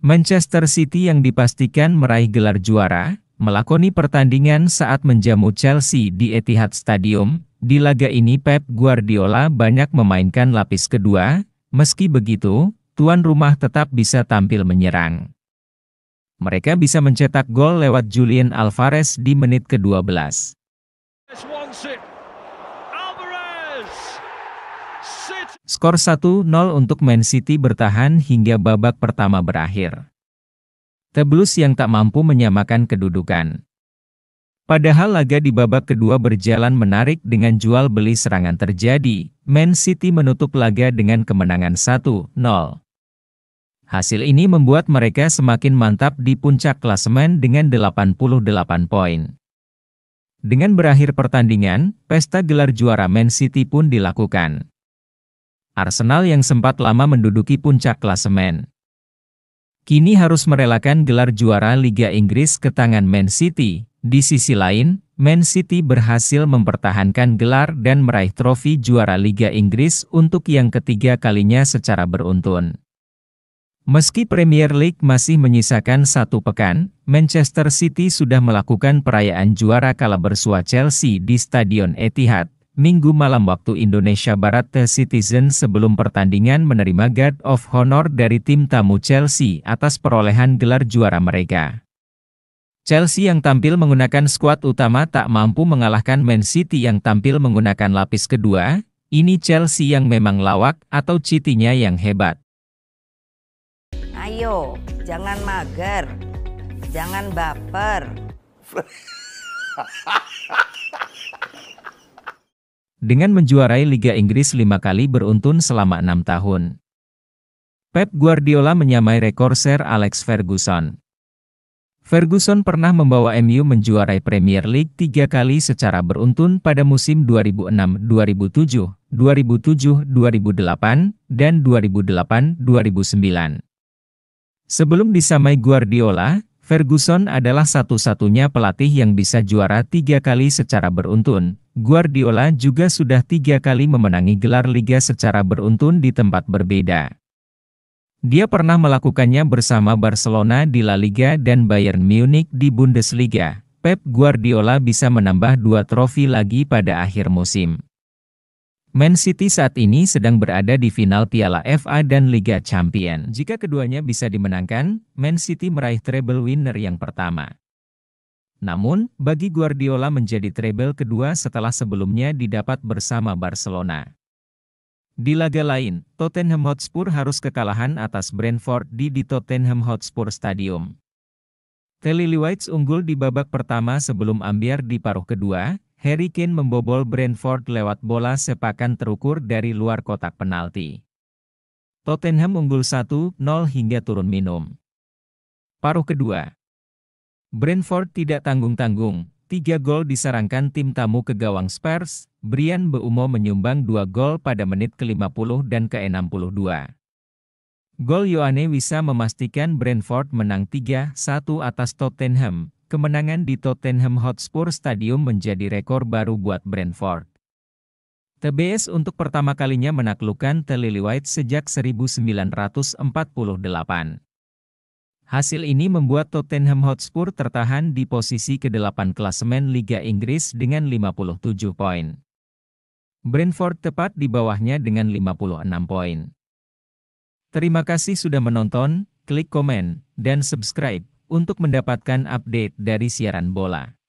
Manchester City yang dipastikan meraih gelar juara, melakoni pertandingan saat menjamu Chelsea di Etihad Stadium. Di laga ini Pep Guardiola banyak memainkan lapis kedua, meski begitu, tuan rumah tetap bisa tampil menyerang. Mereka bisa mencetak gol lewat Julian Alvarez di menit ke-12. Skor 1-0 untuk Man City bertahan hingga babak pertama berakhir. Teblus yang tak mampu menyamakan kedudukan. Padahal laga di babak kedua berjalan menarik dengan jual beli serangan terjadi, Man City menutup laga dengan kemenangan 1-0. Hasil ini membuat mereka semakin mantap di puncak klasemen dengan 88 poin. Dengan berakhir pertandingan, pesta gelar juara Man City pun dilakukan. Arsenal yang sempat lama menduduki puncak klasemen. Kini harus merelakan gelar juara Liga Inggris ke tangan Man City. Di sisi lain, Man City berhasil mempertahankan gelar dan meraih trofi juara Liga Inggris untuk yang ketiga kalinya secara beruntun. Meski Premier League masih menyisakan satu pekan, Manchester City sudah melakukan perayaan juara kala bersua Chelsea di Stadion Etihad, Minggu malam waktu Indonesia Barat The Citizen sebelum pertandingan menerima Guard of Honor dari tim tamu Chelsea atas perolehan gelar juara mereka. Chelsea yang tampil menggunakan skuad utama tak mampu mengalahkan Man City yang tampil menggunakan lapis kedua, ini Chelsea yang memang lawak atau Citynya yang hebat. Ayo, jangan mager, jangan baper. dengan menjuarai Liga Inggris lima kali beruntun selama enam tahun. Pep Guardiola menyamai rekor Sir Alex Ferguson. Ferguson pernah membawa MU menjuarai Premier League tiga kali secara beruntun pada musim 2006-2007, 2007-2008, dan 2008-2009. Sebelum disamai Guardiola, Ferguson adalah satu-satunya pelatih yang bisa juara tiga kali secara beruntun. Guardiola juga sudah tiga kali memenangi gelar Liga secara beruntun di tempat berbeda. Dia pernah melakukannya bersama Barcelona di La Liga dan Bayern Munich di Bundesliga. Pep Guardiola bisa menambah dua trofi lagi pada akhir musim. Man City saat ini sedang berada di final Piala FA dan Liga Champions. Jika keduanya bisa dimenangkan, Man City meraih treble winner yang pertama. Namun, bagi Guardiola menjadi treble kedua setelah sebelumnya didapat bersama Barcelona. Di laga lain, Tottenham Hotspur harus kekalahan atas Brentford di di Tottenham Hotspur Stadium. Telly Whites unggul di babak pertama sebelum ambiar di paruh kedua, Harry Kane membobol Brentford lewat bola sepakan terukur dari luar kotak penalti. Tottenham unggul 1-0 hingga turun minum. Paruh kedua. Brentford tidak tanggung-tanggung, tiga gol disarankan tim tamu ke gawang Spurs, Brian Beumo menyumbang dua gol pada menit ke-50 dan ke-62. Gol Yoane bisa memastikan Brentford menang 3-1 atas Tottenham, Kemenangan di Tottenham Hotspur Stadium menjadi rekor baru buat Brentford. TBS untuk pertama kalinya menaklukkan White sejak 1948. Hasil ini membuat Tottenham Hotspur tertahan di posisi ke-8 klasemen Liga Inggris dengan 57 poin. Brentford tepat di bawahnya dengan 56 poin. Terima kasih sudah menonton, klik komen, dan subscribe untuk mendapatkan update dari siaran bola.